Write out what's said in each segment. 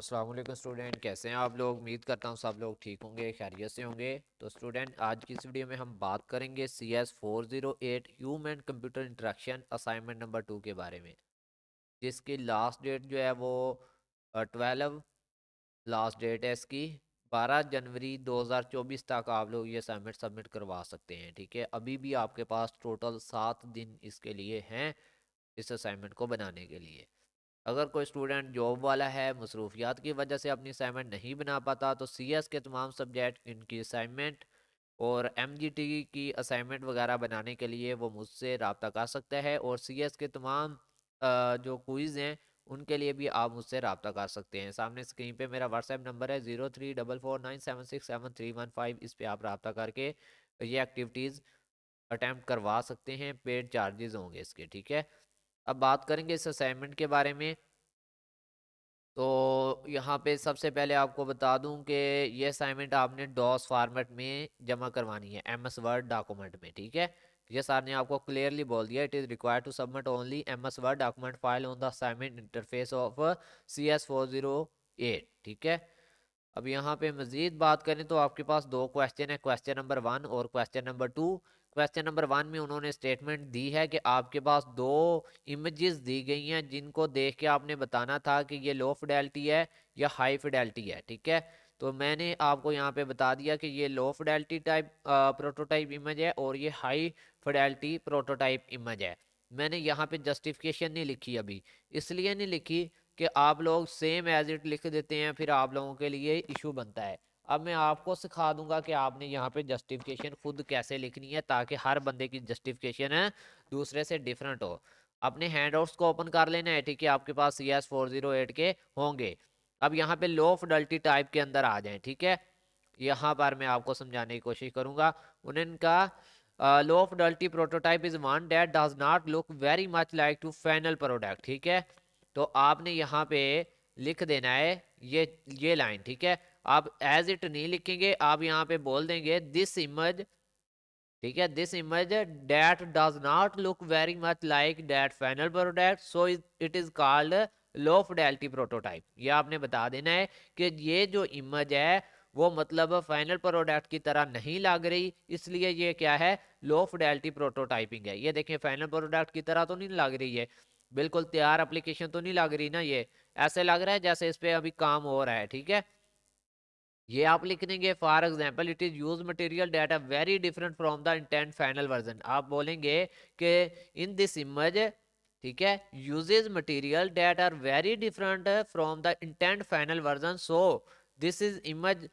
Aslam student कैसे हैं आप लोग उम्मीद करता हूँ सब लोग ठीक होंगे खैरियत से होंगे तो स्टूडेंट आज की इस वीडियो में हम बात करेंगे C S four zero eight human computer interaction assignment number two के बारे में जिसकी लास्ट डेट जो है वो ट्वेल्व लास्ट डेट है इसकी बारह जनवरी दो हज़ार चौबीस तक आप लोग ये असाइनमेंट सबमिट करवा सकते हैं ठीक है अभी भी आपके पास टोटल सात दिन इसके लिए हैं इस असाइनमेंट को बनाने के लिए अगर कोई स्टूडेंट जॉब वाला है मसरूफियात की वजह से अपनी असाइनमेंट नहीं बना पाता तो सी एस के तमाम सब्जेक्ट इनकी असाइनमेंट और एम जी टी की असाइनमेंट वगैरह बनाने के लिए वो मुझसे रबता कर सकता है और सी एस के तमाम जो क्विज़ हैं उनके लिए भी आप मुझसे रबता कर सकते हैं सामने स्क्रीन पे मेरा व्हाट्सएप नंबर है zero three double four nine seven six seven three one five इस पर आप रबा करके ये एक्टिविटीज़ अटैम्प्ट करवा सकते हैं पेड चार्जेज़ होंगे इसके ठीक है अब बात करेंगे इस असाइनमेंट के बारे में तो यहाँ पे सबसे पहले आपको बता दूँ कि ये असाइनमेंट आपने डॉस फॉर्मेट में जमा करवानी है एम एस वर्ड डॉक्यूमेंट में ठीक है ये सर ने आपको क्लियरली बोल दिया it is required to submit only M S word document file on the assignment interface of C S four zero eight ठीक है अब यहाँ पे मज़ीद बात करें तो आपके पास दो क्वेश्चन है क्वेश्चन नंबर वन और question number two question number one में उन्होंने स्टेटमेंट दी है कि आपके पास दो इमेजेस दी गई हैं जिनको देख के आपने बताना था कि ये लो फिडेलिटी है या हाई फिडेलिटी है ठीक है तो मैंने आपको यहाँ पे बता दिया कि ये low fidelity type prototype image है और ये हाई फिडेलिटी प्रोटोटाइप इमेज है मैंने यहाँ पे जस्टिफिकेशन नहीं लिखी अभी इसलिए नहीं लिखी कि आप लोग सेम एज इट लिख देते हैं फिर आप लोगों के लिए इशू बनता है अब मैं आपको सिखा दूंगा कि आपने यहाँ पे जस्टिफिकेशन खुद कैसे लिखनी है ताकि हर बंदे की जस्टिफिकेशन है दूसरे से डिफरेंट हो अपने हैंड को ओपन कर लेना है ठीक है आपके पास C S four zero eight के होंगे अब यहाँ पे लो फडल्टी टाइप के अंदर आ जाए ठीक है यहाँ पर मैं आपको समझाने की कोशिश उन्हें का low fidelity prototype is one that does not look very much like to final product ठीक है तो आपने यहाँ पे लिख देना है ये ये लाइन ठीक है आप एज इट नहीं लिखेंगे आप यहाँ पे बोल देंगे दिस इमेज ठीक है this image that does not look very much like that final product so it is called low fidelity prototype ये आपने बता देना है कि ये जो इमेज है वो मतलब फाइनल प्रोडक्ट की तरह नहीं लग रही इसलिए ये क्या है लो फिडेलिटी प्रोटोटाइपिंग है ये देखें फाइनल प्रोडक्ट की तरह तो नहीं लग रही है बिल्कुल तैयार एप्लीकेशन तो नहीं लग रही ना ये ऐसे लग रहा है जैसे इस पर अभी काम हो रहा है ठीक है ये आप लिख देंगे for example it is use material that very different from the intent final version आप बोलेंगे कि इन दिस इमेज ठीक है uses material that are very different from the intent final version so this is image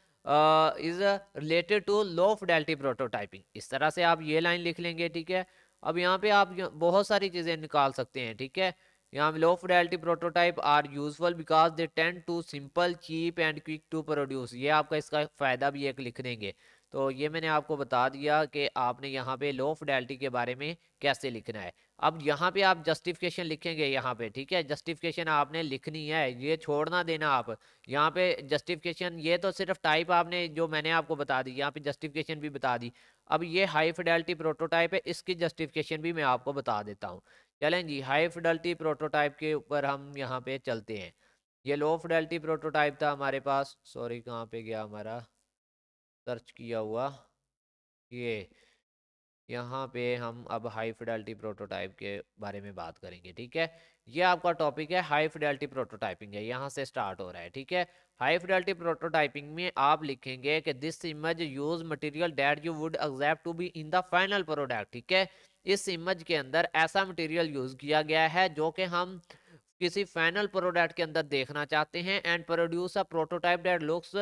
is related to low fidelity prototyping इस तरह से आप ये लाइन लिख लेंगे ठीक है अब यहाँ पे आप बहुत सारी चीज़ें निकाल सकते हैं ठीक है यहाँ low fidelity prototype are useful because they tend to simple cheap and quick to produce ये आपका इसका फ़ायदा भी एक लिख देंगे तो ये मैंने आपको बता दिया कि आपने यहाँ पे लो फिडेल्टी के बारे में कैसे लिखना है अब यहाँ पे आप जस्टिफिकेशन लिखेंगे यहाँ पे ठीक है जस्टिफिकेशन आपने लिखनी है ये छोड़ना देना आप यहाँ पे जस्टिफिकेशन ये तो सिर्फ टाइप आपने जो मैंने आपको बता दी यहाँ पे जस्टिफिकेशन भी बता दी अब ये हाई फिडेलिटी प्रोटोटाइप है इसकी जस्टिफिकेशन भी मैं आपको बता देता हूँ चलें जी हाई फिडल्टी प्रोटोटाइप के ऊपर हम यहाँ पे चलते हैं ये लो फिडल्टी प्रोटोटाइप था हमारे पास सॉरी कहाँ पे गया हमारा सर्च किया हुआ ये यहाँ पे हम अब हाई फिडल्टी प्रोटोटाइप के बारे में बात करेंगे ठीक है ये आपका टॉपिक है हाई फिडल्टी प्रोटोटाइपिंग है यहाँ से स्टार्ट हो रहा है ठीक है हाई फिडल्टी प्रोटोटाइपिंग में आप लिखेंगे कि this image use material that you would expect to be in the final product ठीक है इस इमेज के अंदर ऐसा मटेरियल यूज किया गया है जो कि हम किसी फाइनल प्रोडक्ट के अंदर देखना चाहते हैं and produce a prototype that looks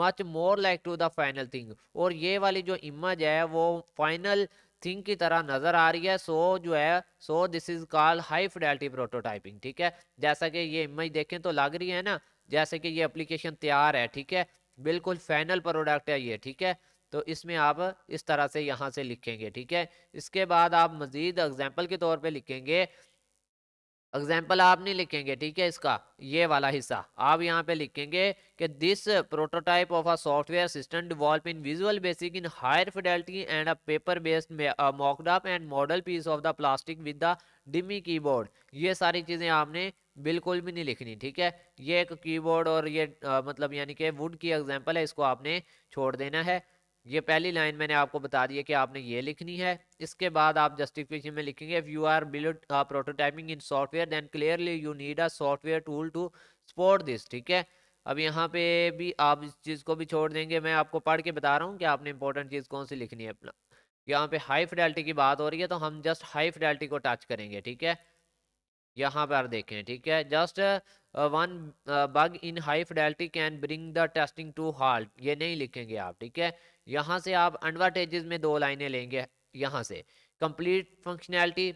much more like to the final thing और ये वाली जो इमेज है वो फाइनल थिंग की तरह नज़र आ रही है सो so, जो है so this is call high fidelity prototyping ठीक है जैसा कि ये इमेज देखें तो लग रही है ना जैसे कि ये अप्लीकेशन तैयार है ठीक है बिल्कुल फाइनल प्रोडक्ट है ये ठीक है तो इसमें आप इस तरह से यहाँ से लिखेंगे ठीक है इसके बाद आप मज़ीद एग्जाम्पल के तौर पर लिखेंगे एग्जाम्पल आप नहीं लिखेंगे ठीक है इसका ये वाला हिस्सा आप यहाँ पे लिखेंगे कि this prototype of a software system developed in Visual Basic in higher fidelity and a paper based mockup and model piece of the plastic with the dummy keyboard ये सारी चीज़ें आपने बिल्कुल भी नहीं लिखनी ठीक है ये एक कीबोर्ड और ये आ, uh, मतलब यानी कि वुड की एग्जाम्पल है इसको आपने छोड़ देना है ये पहली लाइन मैंने आपको बता दी है कि आपने ये लिखनी है इसके बाद आप जस्टिफिकेशन में लिखेंगे if you are build prototyping in software then clearly you need a software tool to support this ठीक है अब यहाँ पे भी आप इस चीज़ को भी छोड़ देंगे मैं आपको पढ़ के बता रहा हूँ कि आपने इंपॉर्टेंट चीज़ कौन सी लिखनी है अपना यहाँ पे हाई फिडेलिटी की बात हो रही है तो हम जस्ट हाई फिडेलिटी को टच करेंगे ठीक है यहाँ पर देखें ठीक है just one bug in high fidelity can bring the testing to halt ये नहीं लिखेंगे आप ठीक है यहाँ से आप एडवर्टेजेस में दो लाइनें लेंगे यहाँ से कंप्लीट फंक्शनैलिटी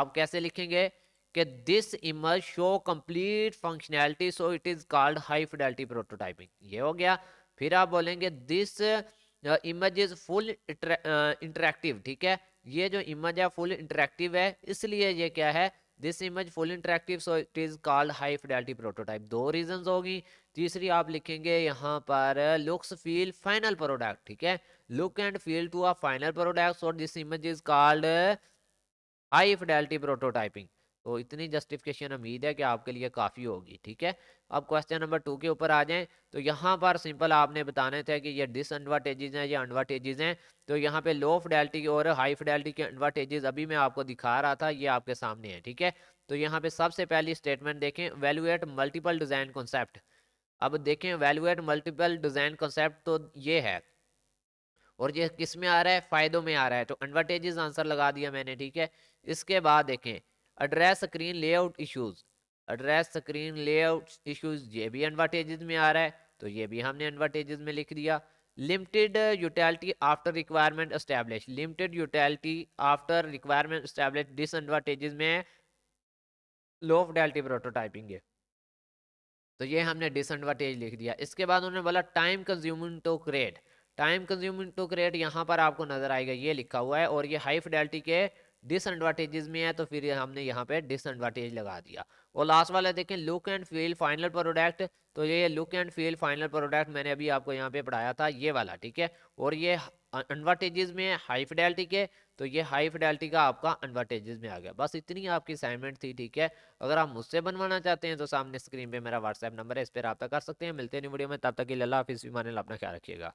आप कैसे लिखेंगे कि this image shows complete functionality so it is called high fidelity prototyping ये हो गया फिर आप बोलेंगे this image is full interactive ठीक है ये जो इमेज है फुल इंटरेक्टिव है इसलिए ये क्या है this image full interactive so it is called high fidelity prototype दो रीजन होगी तीसरी आप लिखेंगे यहाँ पर लुक्स फील फाइनल प्रोडक्ट ठीक है look and feel to a final product और this image is called high fidelity prototyping तो इतनी जस्टिफिकेशन उम्मीद है कि आपके लिए काफ़ी होगी ठीक है अब क्वेश्चन नंबर टू के ऊपर आ जाएं तो यहाँ पर सिंपल आपने बताने थे कि ये डिसएडवाटेजेस हैं ये एडवाटेजेज हैं तो यहाँ पे लो फिडेल्टी और हाई फिडेलिटी के एडवाटेजेस अभी मैं आपको दिखा रहा था ये आपके सामने है ठीक है तो यहाँ पे सबसे पहली स्टेटमेंट देखें वैल्यूएट मल्टीपल डिज़ाइन कॉन्सेप्ट अब देखें वैल्यूएट मल्टीपल डिज़ाइन कॉन्सेप्ट तो ये है और ये किस में आ रहा है फ़ायदों में आ रहा है तो एडवाटेजेज आंसर लगा दिया मैंने ठीक है इसके बाद देखें address screen layout issues address screen layout issues ये भी एडवांटेजेस में आ रहा है तो ये भी हमने एडवाटेज में लिख दिया limited utility after requirement establish limited utility after requirement establish disadvantages में लो फिडेलिटी प्रोटोटाइपिंग है तो ये हमने डिसएडवांटेज लिख दिया इसके बाद उन्होंने बोला time consuming to create time consuming to create यहाँ पर आपको नजर आएगा ये लिखा हुआ है और ये हाई फिडेलिटी के डिसएडवांटेजेस में है तो फिर हमने यहाँ पे डिसएडवांटेज लगा दिया और लास्ट वाला देखें look and feel final product तो ये look and feel final product मैंने अभी आपको यहाँ पे पढ़ाया था ये वाला ठीक है और ये एडवांटेजेस में है हाई फिडेलिटी के तो ये हाई फिडेलिटी का आपका एडवांटेजेस में आ गया बस इतनी आपकी असाइनमेंट थी ठीक है अगर आप मुझसे बनवाना चाहते हैं तो सामने स्क्रीन पर मेरा व्हाट्सएप नंबर है इस पर रब्ता कर सकते हैं मिलते हैं वीडियो में तब तक के लिए हाफिस भी मान अपना ख्याल रखिएगा